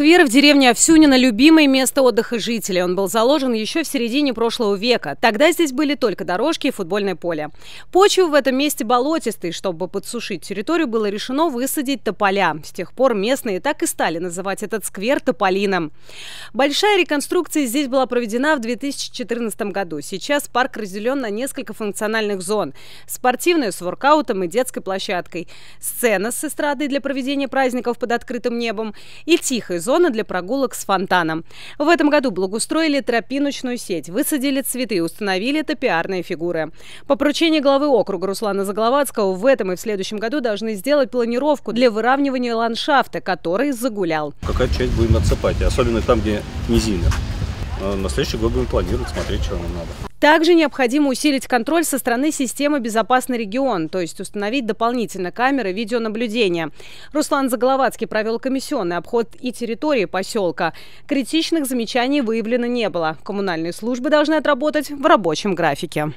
Сквер в деревне Овсюнина – любимое место отдыха жителей. Он был заложен еще в середине прошлого века. Тогда здесь были только дорожки и футбольное поле. Почва в этом месте болотистая, Чтобы подсушить территорию, было решено высадить тополя. С тех пор местные так и стали называть этот сквер тополином. Большая реконструкция здесь была проведена в 2014 году. Сейчас парк разделен на несколько функциональных зон. Спортивную с воркаутом и детской площадкой. Сцена с эстрадой для проведения праздников под открытым небом. И тихая зона зона для прогулок с фонтаном. В этом году благоустроили тропиночную сеть, высадили цветы и установили топиарные фигуры. По поручению главы округа Руслана Загловацкого в этом и в следующем году должны сделать планировку для выравнивания ландшафта, который загулял. Какая часть будем отсыпать, особенно там, где низина. А, на следующий год будем планировать, смотреть, чего нам надо. Также необходимо усилить контроль со стороны системы «Безопасный регион», то есть установить дополнительно камеры видеонаблюдения. Руслан Заголовацкий провел комиссионный обход и территории поселка. Критичных замечаний выявлено не было. Коммунальные службы должны отработать в рабочем графике.